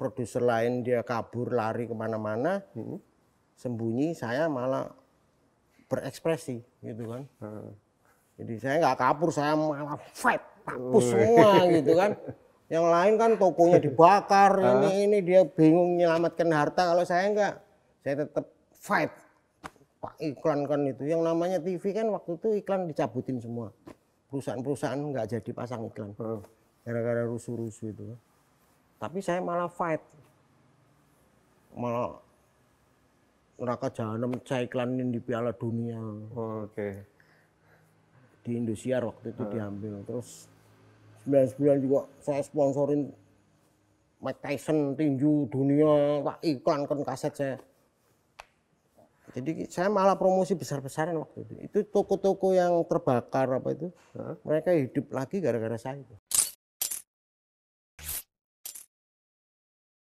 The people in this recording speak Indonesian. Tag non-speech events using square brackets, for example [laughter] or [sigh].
produser lain dia kabur lari kemana-mana hmm. sembunyi saya malah berekspresi gitu kan hmm. jadi saya nggak kabur saya malah fight mampus semua gitu kan yang lain kan tokonya [laughs] dibakar ini ini dia bingung menyelamatkan harta kalau saya nggak saya tetap fight pak iklan kan itu yang namanya TV kan waktu itu iklan dicabutin semua perusahaan-perusahaan nggak jadi pasang iklan gara-gara rusuh-rusuh itu tapi saya malah fight malah neraka jahanam saya iklanin di Piala Dunia oh, oke okay. di Indonesia waktu itu hmm. diambil terus 99 juga saya sponsorin Mike Tyson tinju dunia tak iklan kan kaset saya jadi saya malah promosi besar-besaran waktu itu. Itu toko-toko yang terbakar apa itu, huh? mereka hidup lagi gara-gara saya. Itu.